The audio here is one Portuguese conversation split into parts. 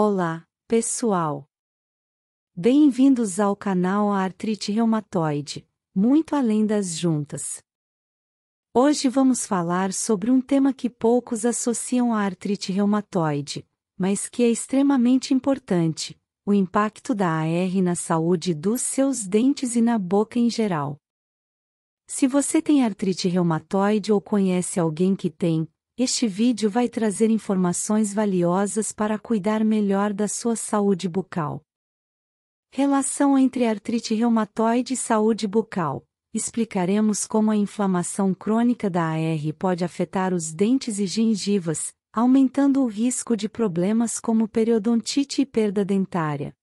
Olá, pessoal! Bem-vindos ao canal Artrite Reumatoide, muito além das juntas. Hoje vamos falar sobre um tema que poucos associam à artrite reumatoide, mas que é extremamente importante: o impacto da AR na saúde dos seus dentes e na boca em geral. Se você tem artrite reumatoide ou conhece alguém que tem, este vídeo vai trazer informações valiosas para cuidar melhor da sua saúde bucal. Relação entre artrite reumatoide e saúde bucal. Explicaremos como a inflamação crônica da AR pode afetar os dentes e gengivas, aumentando o risco de problemas como periodontite e perda dentária.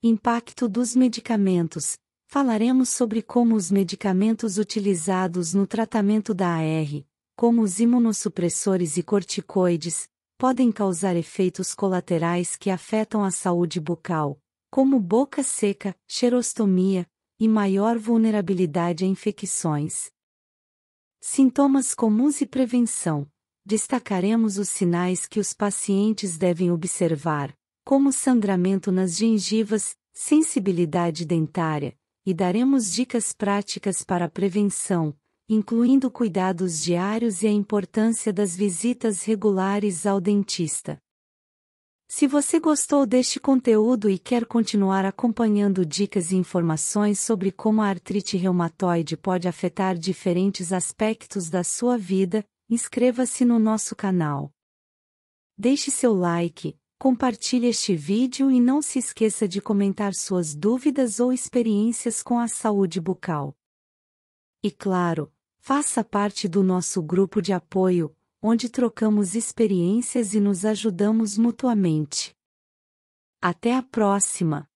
Impacto dos medicamentos. Falaremos sobre como os medicamentos utilizados no tratamento da AR como os imunossupressores e corticoides, podem causar efeitos colaterais que afetam a saúde bucal, como boca seca, xerostomia e maior vulnerabilidade a infecções. Sintomas comuns e prevenção. Destacaremos os sinais que os pacientes devem observar, como sangramento nas gengivas, sensibilidade dentária, e daremos dicas práticas para a prevenção, incluindo cuidados diários e a importância das visitas regulares ao dentista. Se você gostou deste conteúdo e quer continuar acompanhando dicas e informações sobre como a artrite reumatoide pode afetar diferentes aspectos da sua vida, inscreva-se no nosso canal. Deixe seu like, compartilhe este vídeo e não se esqueça de comentar suas dúvidas ou experiências com a saúde bucal. E claro, Faça parte do nosso grupo de apoio, onde trocamos experiências e nos ajudamos mutuamente. Até a próxima!